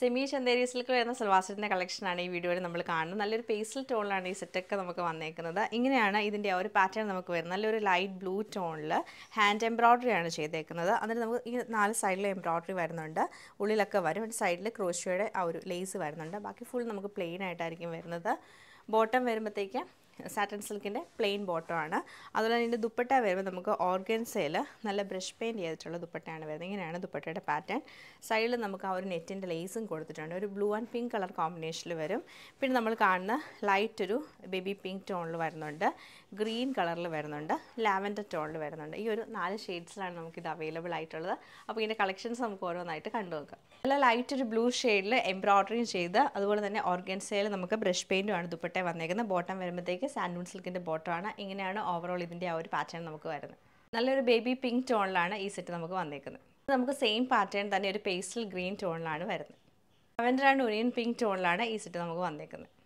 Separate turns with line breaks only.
semi Chanderi വരുന്ന സൽവാസിൻ്റെ കളക്ഷനാണ് ഈ വീഡിയോയിൽ നമ്മൾ കാണുന്നത് നല്ലൊരു പേസ്റ്റൽ ടോണിലാണ് ഈ സെറ്റൊക്കെ നമുക്ക് വന്നേക്കുന്നത് ഇങ്ങനെയാണ് ഇതിൻ്റെ ഒരു പാറ്റേൺ നമുക്ക് വരുന്നത് നല്ലൊരു ലൈറ്റ് ബ്ലൂ ടോണിൽ ഹാൻഡ് ആണ് ചെയ്തേക്കുന്നത് അതിന് നമുക്ക് ഈ നാല് സൈഡിൽ എംബ്രോയ്ഡറി വരുന്നുണ്ട് ഉള്ളിലൊക്കെ വരും ഒരു സൈഡിൽ ക്രോഷ്യയുടെ ആ ഒരു ലേസ് വരുന്നുണ്ട് ബാക്കി ഫുൾ നമുക്ക് പ്ലെയിൻ ആയിട്ടായിരിക്കും വരുന്നത് ബോട്ടം വരുമ്പോഴത്തേക്ക് സാറ്റൻ സിൽക്കിൻ്റെ പ്ലെയിൻ ബോട്ടമാണ് അതുപോലെ ഇതിൻ്റെ ദുപ്പട്ട വരുമ്പോൾ നമുക്ക് ഓർഗൻസയിൽ നല്ല ബ്രഷ് പെയിൻറ്റ് ചെയ്തിട്ടുള്ള ദുപ്പട്ടയാണ് വരുന്നത് ഇങ്ങനെയാണ് ദുപ്പട്ടയുടെ പാറ്റേൺ സൈഡിൽ നമുക്ക് ആ ഒരു നെറ്റിൻ്റെ ലേസും കൊടുത്തിട്ടുണ്ട് ഒരു ബ്ലൂ ആൻഡ് പിങ്ക് കളർ കോമ്പിനേഷനിൽ വരും പിന്നെ നമ്മൾ കാണുന്ന ലൈറ്റ് ഒരു ബേബി പിങ്ക് ടോണിൽ വരുന്നുണ്ട് ഗ്രീൻ കളറിൽ വരുന്നുണ്ട് ലാവൻഡർ ടോണിൽ വരുന്നുണ്ട് ഈ ഒരു നാല് ഷെയ്ഡ്സിലാണ് നമുക്കിത് അവൈലബിൾ ആയിട്ടുള്ളത് അപ്പോൾ ഇതിൻ്റെ കളക്ഷൻസ് നമുക്ക് ഓരോന്നായിട്ട് കണ്ടു നോക്കാം നല്ല ലൈറ്റ് ഒരു ബ്ലൂ ഷെയ്ഡിൽ എംബ്രോയ്ഡറിങ് ചെയ്ത് അതുപോലെ തന്നെ ഓർഗൻസയിൽ നമുക്ക് ബ്രഷ് പെയിൻറ്റുമാണ് ദുപ്പട്ട വന്നേക്കുന്നത് ബോട്ടം വരുമ്പോഴത്തേക്ക് സാൻഡൂൺ സിൽക്കിൻ്റെ ബോട്ടമാണ് ഇങ്ങനെയാണ് ഓവറോൾ ഇതിൻ്റെ ആ ഒരു പാറ്റേൺ നമുക്ക് വരുന്നത് നല്ലൊരു ബേബി പിങ്ക് ടോണിലാണ് ഈ സെറ്റ് നമുക്ക് വന്നേക്കുന്നത് നമുക്ക് സെയിം പാറ്റേൺ തന്നെ ഒരു പേസ്റ്റൽ ഗ്രീൻ ടോണിലാണ് വരുന്നത് അവൻ്റെ രണ്ട് ഒരിയൻ പിങ്ക് ടോണിലാണ് ഈ സെറ്റ് നമുക്ക് വന്നേക്കുന്നത്